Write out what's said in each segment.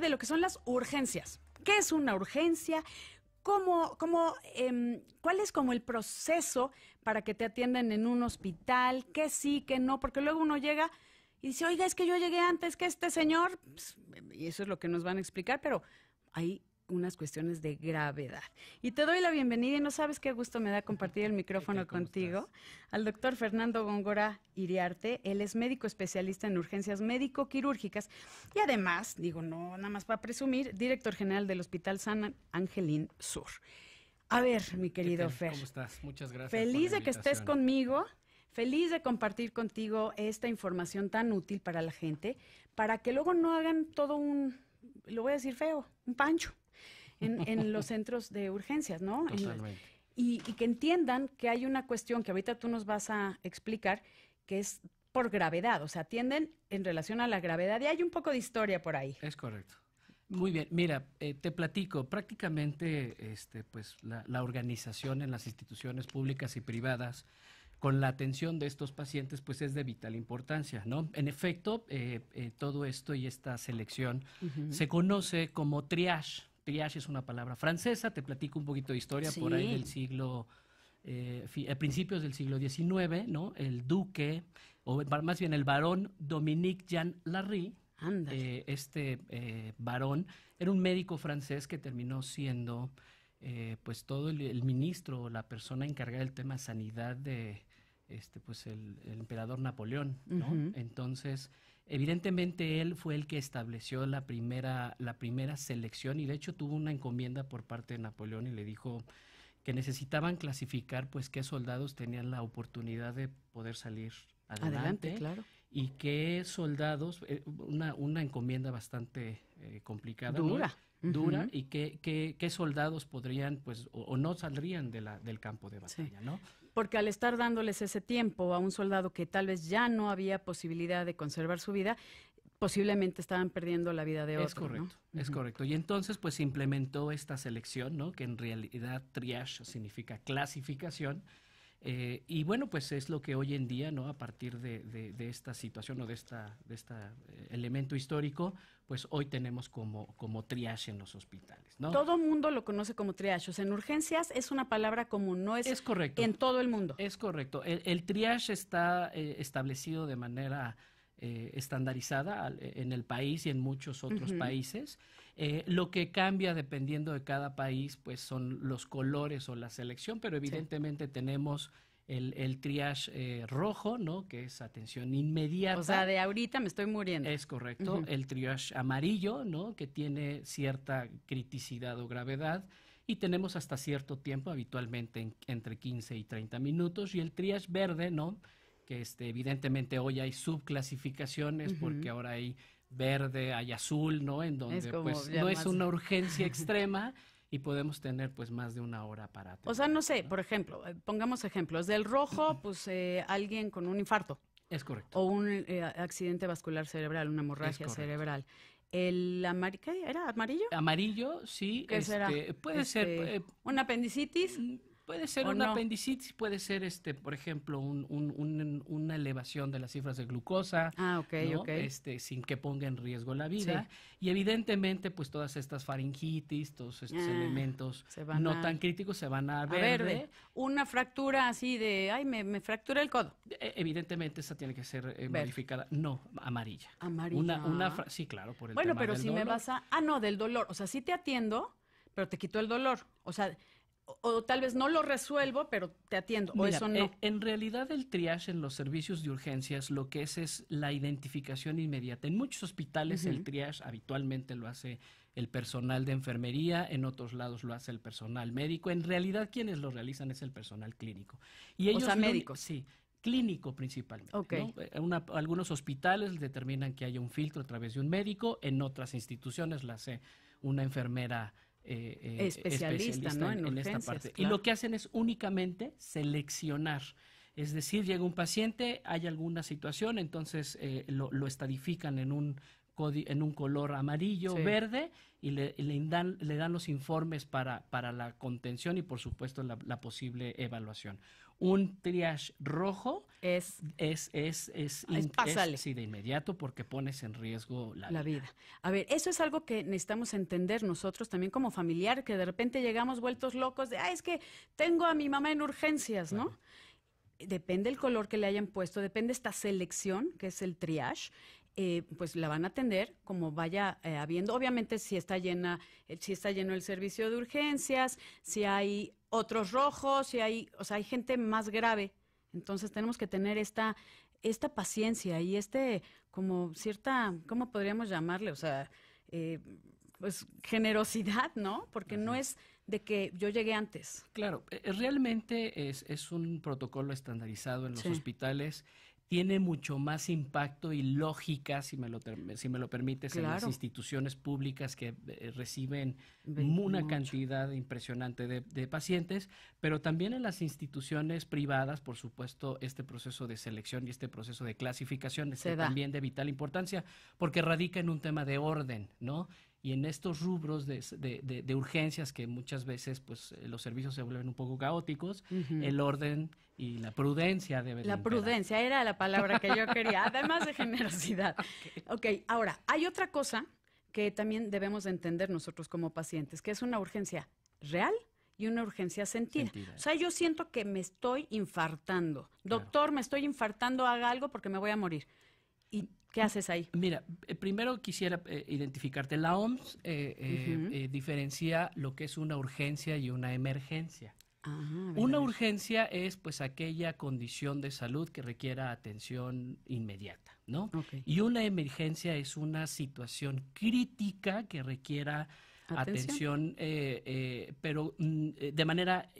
de lo que son las urgencias. ¿Qué es una urgencia? ¿Cómo, cómo, em, ¿Cuál es como el proceso para que te atiendan en un hospital? ¿Qué sí, qué no? Porque luego uno llega y dice, oiga, es que yo llegué antes que este señor. Pues, y eso es lo que nos van a explicar, pero hay unas cuestiones de gravedad. Y te doy la bienvenida y no sabes qué gusto me da compartir el micrófono contigo al doctor Fernando Góngora Iriarte. Él es médico especialista en urgencias médico-quirúrgicas y además, digo, no nada más para presumir, director general del Hospital San Angelín Sur. A ver, mi querido Fer. ¿Cómo estás? Muchas gracias. Feliz de que estés conmigo. Feliz de compartir contigo esta información tan útil para la gente, para que luego no hagan todo un, lo voy a decir feo, un pancho. en, los centros de urgencias, ¿no? Y, que entiendan que hay una cuestión que ahorita tú nos vas a explicar, que es por gravedad, o sea, atienden en relación a la gravedad y hay un poco de historia por ahí. Es correcto. Muy bien, mira, eh, te platico, prácticamente este, pues, la, organización en las instituciones públicas y privadas con la atención de estos pacientes, pues es de vital importancia, ¿no? En efecto, eh, eh, todo esto y esta selección se conoce como triage, Triage es una palabra francesa, te platico un poquito de historia por ahí del siglo, a eh, eh, principios del siglo XIX, ¿no? El duque, o más bien el barón Dominique Jean Larry, eh, este varón, barón, era un médico francés que terminó siendo pues todo el, ministro, la persona encargada del tema sanidad de este, pues el, emperador Napoleón, ¿no? Entonces, Evidentemente él fue el que estableció la primera, la primera selección y de hecho tuvo una encomienda por parte de Napoleón y le dijo que necesitaban clasificar pues qué soldados tenían la oportunidad de poder salir adelante, claro. y qué soldados, eh, una, una encomienda bastante eh, complicada. Dura. Dura y qué, qué, soldados podrían pues o, no saldrían de la, del campo de batalla, ¿no? Porque al estar dándoles ese tiempo a un soldado que tal vez ya no había posibilidad de conservar su vida, posiblemente estaban perdiendo la vida de otro. Es correcto, es correcto. Y entonces pues se implementó esta selección, ¿no? Que en realidad triage significa clasificación eh, y bueno, pues es lo que hoy en día, ¿no? A partir de, esta situación o de este de esta, eh, elemento histórico, pues hoy tenemos como, triage en los hospitales, ¿no? Todo mundo lo conoce como triage. O sea, en urgencias es una palabra común, no es, correcto. en todo el mundo. Es correcto. El, triage está eh, establecido de manera estandarizada en el país y en muchos otros países. Eh, lo que cambia dependiendo de cada país, pues son los colores o la selección, pero evidentemente tenemos el, triage eh, rojo, ¿no? Que es atención inmediata. O sea, de ahorita me estoy muriendo. Es correcto. El triage amarillo, ¿no? Que tiene cierta criticidad o gravedad. Y tenemos hasta cierto tiempo, habitualmente entre 15 y 30 minutos. Y el triage verde, ¿no? Que este, evidentemente hoy hay subclasificaciones porque ahora hay verde, hay azul, ¿no? En donde pues no es una urgencia extrema y podemos tener pues más de una hora para O sea, no sé, por ejemplo, eh, pongamos ejemplos. Del rojo, pues eh, alguien con un infarto. Es correcto. O un eh, accidente vascular cerebral, una hemorragia cerebral. El amarillo, ¿era amarillo? Amarillo, sí. ¿Qué será? Este, puede ser. Este, una apendicitis. Mm, Puede ser un apendicitis, puede ser, este, por ejemplo, una elevación de las cifras de glucosa, ah, okay, Este, sin que ponga en riesgo la vida. Y evidentemente, pues todas estas faringitis, todos estos ah, elementos no tan críticos se van a, a verde. Una fractura así de, ay, me, fractura el codo. E, evidentemente, esa tiene que ser eh, verificada modificada. No, amarilla. Amarilla. sí, claro, por el Bueno, pero si me vas a, ah, no, del dolor. O sea, sí te atiendo, pero te quito el dolor. O sea, o, tal vez no lo resuelvo, pero te atiendo. o eso no. Eh, en realidad el triage en los servicios de urgencias lo que es es la identificación inmediata. En muchos hospitales el triage habitualmente lo hace el personal de enfermería, en otros lados lo hace el personal médico. En realidad quienes lo realizan es el personal clínico. Y ellos o sea, médicos. Sí clínico principalmente. Eh, algunos hospitales determinan que haya un filtro a través de un médico, en otras instituciones la hace una enfermera eh, eh, especialista, ¿no? en, esta parte. Y lo que hacen es únicamente seleccionar. Es decir, llega un paciente, hay alguna situación, entonces eh, lo, lo, estadifican en un, en un color amarillo, verde, y le, dan, le dan los informes para, para la contención y, por supuesto, la, posible evaluación. Un triage rojo es, es, es, es, ah, es, de inmediato porque pones en riesgo la, vida. A ver, eso es algo que necesitamos entender nosotros también como familiar, que de repente llegamos vueltos locos de, ah, es que tengo a mi mamá en urgencias, ¿no? Depende el color que le hayan puesto, depende esta selección, que es el triage, eh, pues la van a atender como vaya eh, habiendo. Obviamente si está llena, eh, si está lleno el servicio de urgencias, si hay otros rojos, si hay, o sea, hay gente más grave. Entonces tenemos que tener esta, esta paciencia y este, como cierta, ¿cómo podríamos llamarle? O sea, pues generosidad, ¿no? Porque no es de que yo llegué antes. Claro, realmente es, un protocolo estandarizado en los hospitales tiene mucho más impacto y lógica, si me lo, permites, en las instituciones públicas que eh, reciben una cantidad impresionante de, pacientes, pero también en las instituciones privadas, por supuesto, este proceso de selección y este proceso de clasificación es también de vital importancia, porque radica en un tema de orden, ¿no? y en estos rubros de, urgencias que muchas veces pues eh, los servicios se vuelven un poco caóticos, el orden y la prudencia debe La prudencia era la palabra que yo quería, además de generosidad. Okay. ok, ahora, hay otra cosa que también debemos entender nosotros como pacientes, que es una urgencia real y una urgencia sentida. O sea, yo siento que me estoy infartando. Doctor, me estoy infartando, haga algo porque me voy a morir. ¿Y qué haces ahí? Mira, eh, primero quisiera eh, identificarte. La OMS eh, diferencia lo que es una urgencia y una emergencia. Ah, una urgencia es pues aquella condición de salud que requiera atención inmediata, ¿no? Y una emergencia es una situación crítica que requiera atención, pero mm, de manera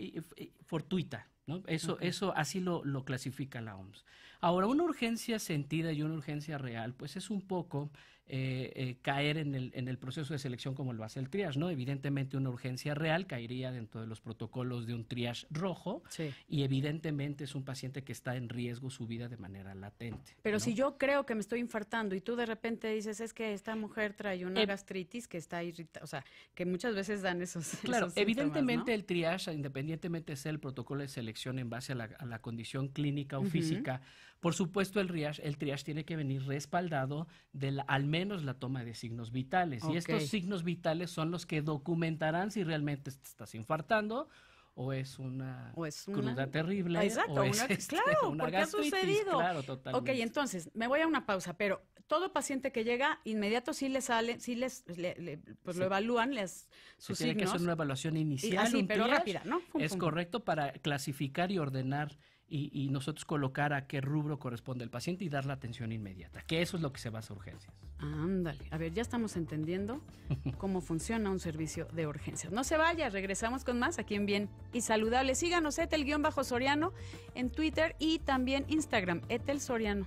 fortuita, eso, eso así lo, clasifica la OMS. Ahora, una urgencia sentida y una urgencia real, pues es un poco eh, eh, caer en el, proceso de selección como lo hace el triage, ¿no? Evidentemente una urgencia real caería dentro de los protocolos de un triage rojo y evidentemente es un paciente que está en riesgo su vida de manera latente. Pero si yo creo que me estoy infartando y tú de repente dices, es que esta mujer trae una eh, gastritis que está irritada, o sea, que muchas veces dan esos... Claro, evidentemente el triage, independientemente sea el protocolo de selección en base a la, condición clínica o física, por supuesto el triage, el triage tiene que venir respaldado del al menos menos la toma de signos vitales. Y estos signos vitales son los que documentarán si realmente estás infartando o es una, cruda terrible. Exacto, o es este, claro, porque ha sucedido. Claro, totalmente. Ok, entonces, me voy a una pausa, pero todo paciente que llega, inmediato sí le sale, sí les, le, pues lo evalúan, les sus que hacer una evaluación inicial. Y, pero rápida, ¿no? es correcto para clasificar y ordenar y, nosotros colocar a qué rubro corresponde el paciente y dar la atención inmediata, que eso es lo que se basa a urgencias. Ándale, a ver, ya estamos entendiendo cómo funciona un servicio de urgencias. No se vaya, regresamos con más aquí en Bien y Saludable. Síganos, Etel-Soriano, en Twitter y también Instagram, Etel Soriano.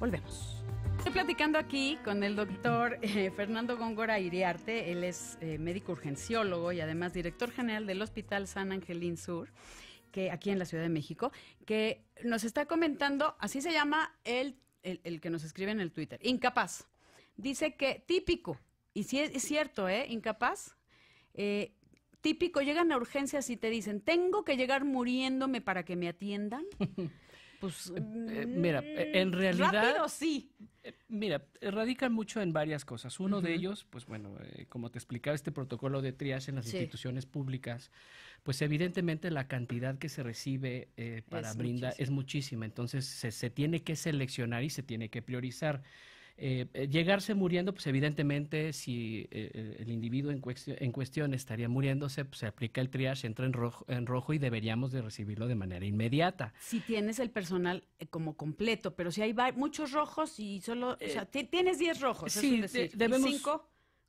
Volvemos. Estoy platicando aquí con el doctor eh, Fernando Góngora Iriarte. Él es eh, médico urgenciólogo y además director general del Hospital San Angelín Sur que aquí en la Ciudad de México, que nos está comentando, así se llama el, el, que nos escribe en el Twitter, incapaz. Dice que típico, y si es, cierto, ¿eh? Incapaz. Eh, típico, llegan a urgencias y te dicen, tengo que llegar muriéndome para que me atiendan. Pues eh, eh, mm, mira, e, en mm, realidad... sí. Eh, mira, radican mucho en varias cosas. Uno de ellos, pues bueno, como te explicaba, este protocolo de triage en las instituciones públicas, pues evidentemente la cantidad que se recibe para brinda es muchísima. Entonces se tiene que seleccionar y se tiene que priorizar. Eh, eh, llegarse muriendo, pues evidentemente si eh, eh, el individuo en, cuestión, estaría muriéndose, pues se aplica el triage, entra en rojo, en rojo y deberíamos de recibirlo de manera inmediata. Si tienes el personal como completo, pero si hay muchos rojos y solo, o tienes 10 rojos, es de,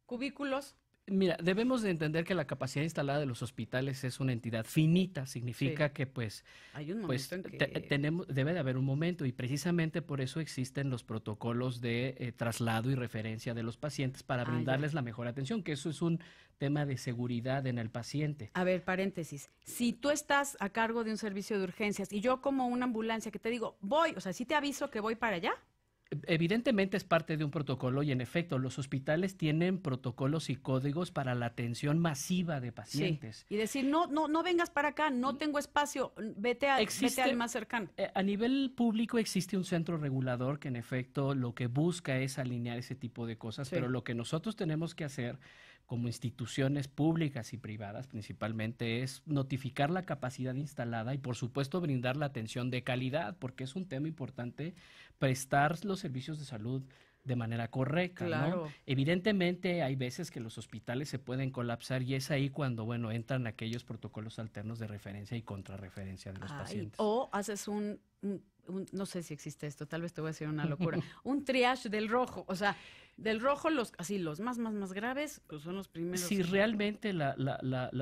cubículos Mira, debemos de entender que la capacidad instalada de los hospitales es una entidad finita, significa que pues, Hay un pues, debe de haber un momento y precisamente por eso existen los protocolos de eh, traslado y referencia de los pacientes para ah, brindarles la mejor atención, que eso es un tema de seguridad en el paciente. A ver, paréntesis, si tú estás a cargo de un servicio de urgencias y yo como una ambulancia que te digo, voy, o sea, si te aviso que voy para allá. Evidentemente es parte de un protocolo y en efecto los hospitales tienen protocolos y códigos para la atención masiva de pacientes. Y decir, no, no, no vengas para acá, no tengo espacio, vete, a, vete al más cercano. Eh, a nivel público existe un centro regulador que en efecto lo que busca es alinear ese tipo de cosas, pero lo que nosotros tenemos que hacer como instituciones públicas y privadas principalmente es notificar la capacidad instalada y por supuesto brindar la atención de calidad, porque es un tema importante prestar los servicios de salud de manera correcta. ¿no? Evidentemente hay veces que los hospitales se pueden colapsar y es ahí cuando, bueno, entran aquellos protocolos alternos de referencia y contrarreferencia de los pacientes. O haces un, un, no sé si existe esto, tal vez te voy a decir una locura, un triage del rojo, o sea, del rojo, los así, los más, más, más graves, pues, son los primeros. Si realmente, la,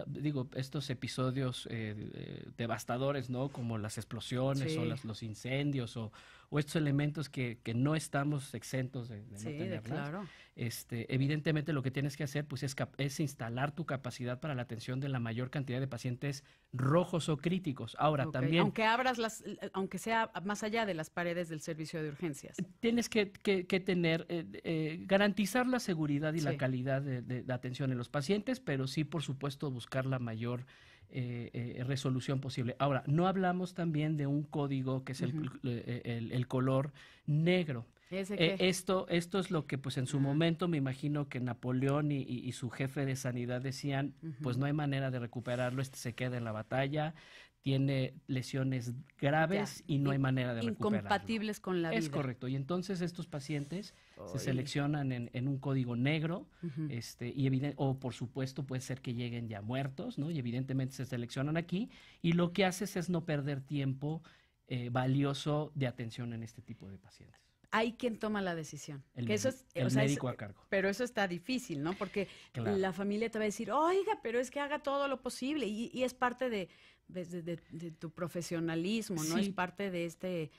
digo, estos episodios eh, eh, devastadores, ¿no? Como las explosiones o los incendios o, estos elementos que, no estamos exentos de, sí, Claro. Este, evidentemente, lo que tienes que hacer, pues, es, instalar tu capacidad para la atención de la mayor cantidad de pacientes rojos o críticos. Ahora, también... Aunque abras las, aunque sea más allá de las paredes del servicio de urgencias. Tienes que, que, tener... Eh, garantizar la seguridad y la calidad de, atención en los pacientes, pero sí, por supuesto, buscar la mayor eh, eh, resolución posible. Ahora, no hablamos también de un código que es el, eh, el, color negro. Eh, esto, esto es lo que pues en su momento me imagino que Napoleón y, su jefe de sanidad decían, pues no hay manera de recuperarlo, este se queda en la batalla, tiene lesiones graves y no hay manera de recuperarlo. Incompatibles con la vida. Es correcto. Y entonces estos pacientes se seleccionan en, un código negro, este, y o por supuesto puede ser que lleguen ya muertos, ¿no? Y evidentemente se seleccionan aquí. Y lo que haces es no perder tiempo eh, valioso de atención en este tipo de pacientes hay quien toma la decisión. El, médico a cargo. Pero eso está difícil, ¿no? Porque la familia te va a decir, oiga, pero es que haga todo lo posible. Y, es parte pues, de, tu profesionalismo, ¿no? Es parte de este,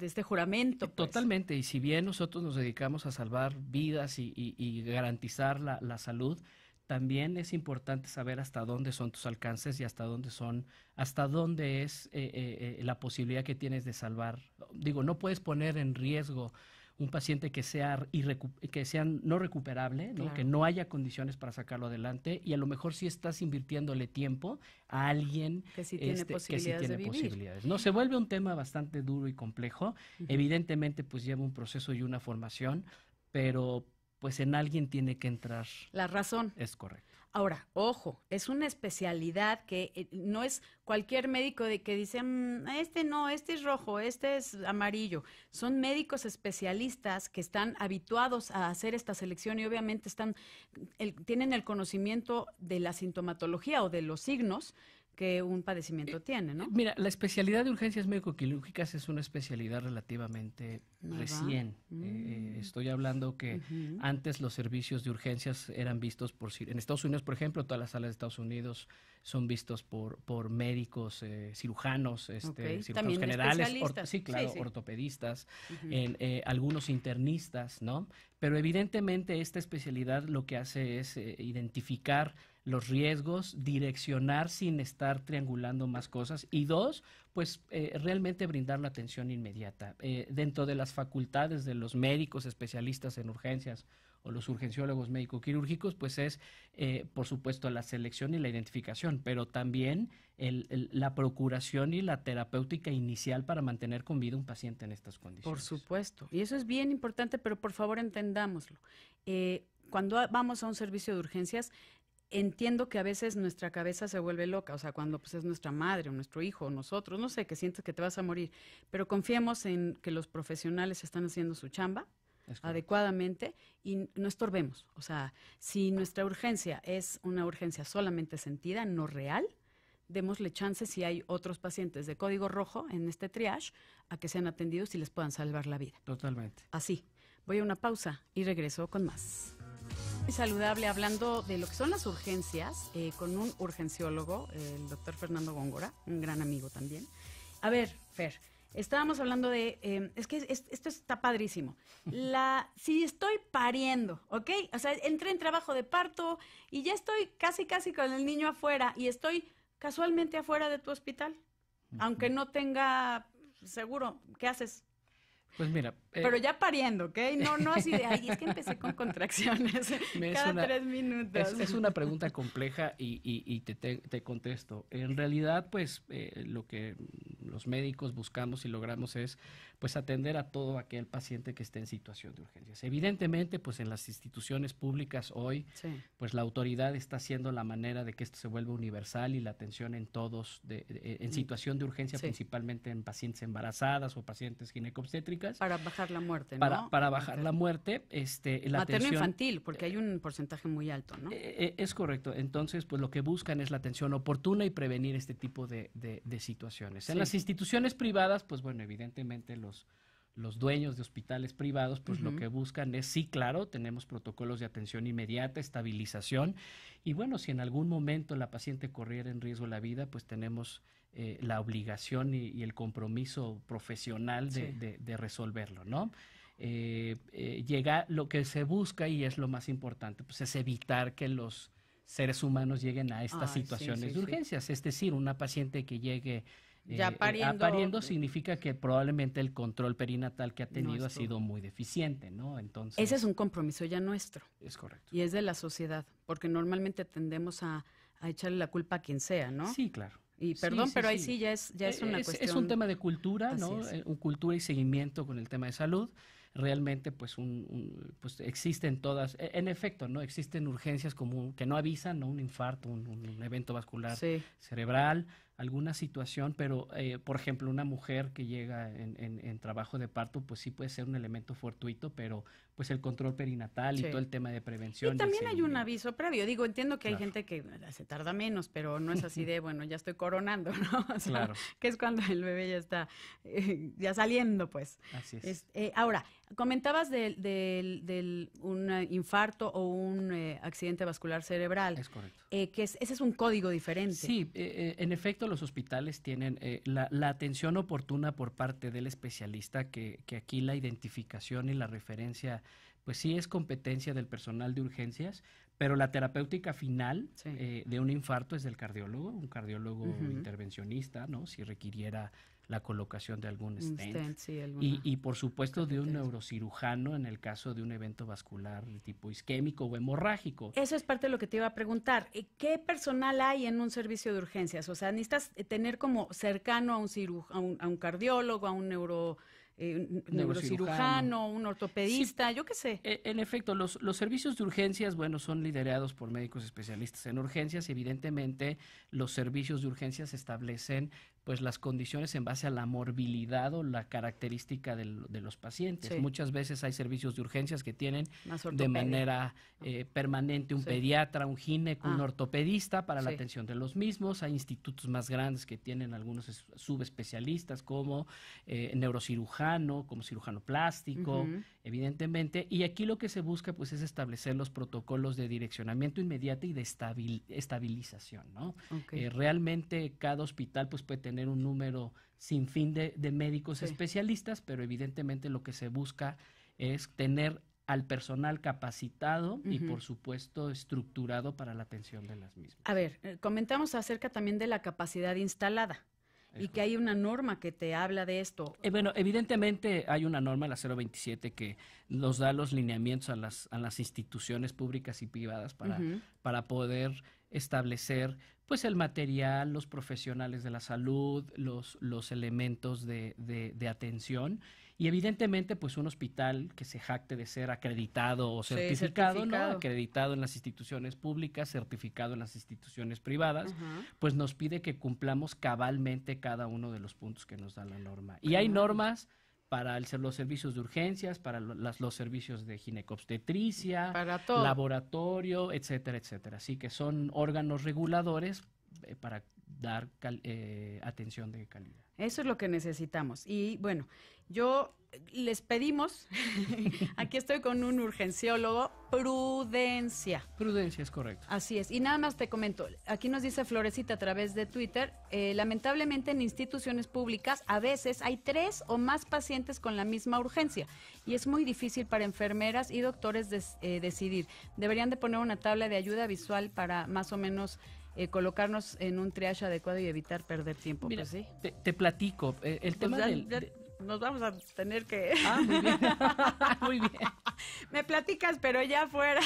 este juramento. Pues. Totalmente, y si bien nosotros nos dedicamos a salvar vidas y, garantizar la salud, también es importante saber hasta dónde son tus alcances y hasta dónde son, hasta dónde es eh, eh, eh, la posibilidad que tienes de salvar. Digo, no puedes poner en riesgo un paciente que sea, que no recuperable, que no haya condiciones para sacarlo adelante y a lo mejor sí estás invirtiéndole tiempo a alguien que sí tiene, este, posibilidades, ¿no? Se vuelve un tema bastante duro y complejo. Evidentemente, pues lleva un proceso y una formación, pero pues en alguien tiene que entrar. La razón. Es correcto. Ahora, ojo, es una especialidad que eh, no es cualquier médico de que dice, mm, este no, este es rojo, este es amarillo. Son médicos especialistas que están habituados a hacer esta selección y obviamente están, tienen el conocimiento de la sintomatología o de los signos que un padecimiento tiene, ¿no? Mira, la especialidad de urgencias médico-quirúrgicas es una especialidad relativamente recién. Mm. Eh, eh, estoy hablando que antes los servicios de urgencias eran vistos por... En Estados Unidos, por ejemplo, todas las salas de Estados Unidos son vistos por, por médicos, eh, cirujanos, este, cirujanos generales, sí, claro, ortopedistas, algunos internistas, ¿no? Pero evidentemente esta especialidad lo que hace es identificar los riesgos, direccionar sin estar triangulando más cosas. Y dos, pues eh, realmente brindar la atención inmediata. Eh, dentro de las facultades de los médicos especialistas en urgencias o los urgenciólogos médico-quirúrgicos, pues es, eh, por supuesto, la selección y la identificación, pero también la procuración y la terapéutica inicial para mantener con vida un paciente en estas condiciones. Por supuesto, y eso es bien importante, pero por favor entendámoslo. cuando vamos a un servicio de urgencias, entiendo que a veces nuestra cabeza se vuelve loca, o sea, cuando pues, es nuestra madre o nuestro hijo o nosotros, no sé, que sientes que te vas a morir, pero confiemos en que los profesionales están haciendo su chamba adecuadamente y no estorbemos. O sea, si nuestra urgencia es una urgencia solamente sentida, no real, démosle chance si hay otros pacientes de código rojo en este triage a que sean atendidos y les puedan salvar la vida. Totalmente. Así. Voy a una pausa y regreso con más y saludable hablando de lo que son las urgencias eh, con un urgenciólogo, el doctor Fernando Góngora, un gran amigo también. A ver, Fer, estábamos hablando de, em, es que esto está padrísimo. La, si estoy pariendo, ¿ok? O sea, entré en trabajo de parto y ya estoy casi, casi con el niño afuera y estoy casualmente afuera de tu hospital, aunque no tenga seguro, ¿qué haces? Pues mira, eh, Pero ya pariendo, ¿ok? No, no así de, ay, es que empecé con contracciones cada tres minutos. Es, una pregunta compleja y, te, contesto. En realidad, pues, eh, lo que los médicos buscamos y logramos es, pues, atender a todo aquel paciente que esté en situación de urgencias. Evidentemente, pues, en las instituciones públicas hoy, pues, la autoridad está haciendo la manera de que esto se vuelva universal y la atención en todos, en mm. situación de urgencia, principalmente en pacientes embarazadas o pacientes ginecobstétricas. Para bajar la muerte, ¿no? Para, para bajar la muerte, este, la infantil, porque eh, hay un porcentaje muy alto, ¿no? Eh, eh, es correcto. Entonces, pues lo que buscan es la atención oportuna y prevenir este tipo de, situaciones. En las instituciones privadas, pues bueno, evidentemente los los dueños de hospitales privados, pues lo que buscan es, sí, claro, tenemos protocolos de atención inmediata, estabilización, y bueno, si en algún momento la paciente corriera en riesgo la vida, pues tenemos eh, la obligación y, el compromiso profesional de, resolverlo, ¿no? Eh, eh, llega, lo que se busca y es lo más importante, pues es evitar que los seres humanos lleguen a estas situaciones de urgencias, es decir, una paciente que llegue ya eh, eh, pariendo. pariendo. significa que probablemente el control perinatal que ha tenido ha sido muy deficiente, ¿no? Entonces. Ese es un compromiso ya nuestro. Es correcto. Y es de la sociedad, porque normalmente tendemos a, echarle la culpa a quien sea, ¿no? Sí, claro. Y perdón, pero ahí sí, ya es, ya es eh, una cuestión. Es un tema de cultura, ¿no? Un cultura y seguimiento con el tema de salud. Realmente, pues, un, pues existen todas, e, en efecto, ¿no? Existen urgencias como que no avisan, ¿no? Un infarto, un, un evento vascular cerebral, alguna situación, pero eh, por ejemplo una mujer que llega en, trabajo de parto, pues sí puede ser un elemento fortuito, pero pues el control perinatal y todo el tema de prevención. Y también hay un aviso previo, digo, entiendo que hay gente que se tarda menos, pero no es así de, bueno, ya estoy coronando, ¿no? claro. Que es cuando el bebé ya está, eh, ya saliendo, pues. Así es. Este, eh, ahora, comentabas del de, un infarto o un accidente vascular cerebral. Es correcto. que ese es un código diferente. Sí, en efecto los hospitales tienen eh, la, atención oportuna por parte del especialista, que, que, aquí la identificación y la referencia, pues sí es competencia del personal de urgencias, pero la terapéutica final eh, de un infarto es del cardiólogo, un cardiólogo intervencionista, ¿no? Si requiriera la colocación de algún stent. y, por supuesto de un neurocirujano en el caso de un evento vascular de tipo isquémico o hemorrágico. Eso es parte de lo que te iba a preguntar. Eh, ¿Qué personal hay en un servicio de urgencias? O sea, necesitas eh, tener como cercano a un, a un, cardiólogo, a un neuro... Eh, neurocirujano, un ortopedista, yo qué sé. E, en efecto, los, los, servicios de urgencias, bueno, son liderados por médicos especialistas en urgencias. Evidentemente, los servicios de urgencias establecen pues las condiciones en base a la morbilidad o la característica de los pacientes. Muchas veces hay servicios de urgencias que tienen de manera eh, permanente un pediatra, un gineco, un ah. ortopedista para la atención de los mismos. Hay institutos más grandes que tienen algunos subespecialistas como eh, neurocirujano, como cirujano plástico evidentemente. Y aquí lo que se busca pues es establecer los protocolos de direccionamiento inmediato y de estabilización, ¿no? Eh, realmente cada hospital pues puede tener un número sin fin de, médicos especialistas, pero evidentemente lo que se busca es tener al personal capacitado y por supuesto estructurado para la atención de las mismas. A ver, eh, comentamos acerca también de la capacidad instalada y que hay una norma que te habla de esto. Eh, bueno, evidentemente hay una norma, la 027, que nos da los lineamientos a las, a las instituciones públicas y privadas para, poder establecer pues el material, los profesionales de la salud, los, los elementos de, de atención y evidentemente, pues un hospital que se jacte de ser acreditado o certificado, ¿no? Acreditado en las instituciones públicas, certificado en las instituciones privadas, pues nos pide que cumplamos cabalmente cada uno de los puntos que nos da la norma. Y hay normas para el, los servicios de urgencias, para los servicios de ginecobstetricia, laboratorio, etcétera, etcétera. Así que son órganos reguladores eh, para dar eh, atención de calidad. Eso es lo que necesitamos. Y bueno, yo eh, les pedimos, aquí estoy con un urgenciólogo, prudencia. Prudencia, es correcto. Así es. Y nada más te comento, aquí nos dice Florecita a través de Twitter, eh, lamentablemente en instituciones públicas a veces hay tres o más pacientes con la misma urgencia y es muy difícil para enfermeras y doctores eh, decidir. Deberían de poner una tabla de ayuda visual para más o menos... colocarnos en un triaje adecuado y evitar perder tiempo. Pues te, platico, el pues tema del, nos vamos a tener que. Ah, muy bien. me platicas, pero ya fuera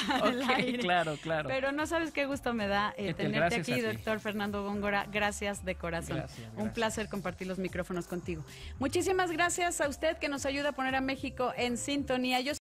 Claro, claro. Pero no sabes qué gusto me da eh, tenerte aquí, doctor Fernando Góngora. Gracias de corazón. Un placer compartir los micrófonos contigo. Muchísimas gracias a usted que nos ayuda a poner a México en sintonía.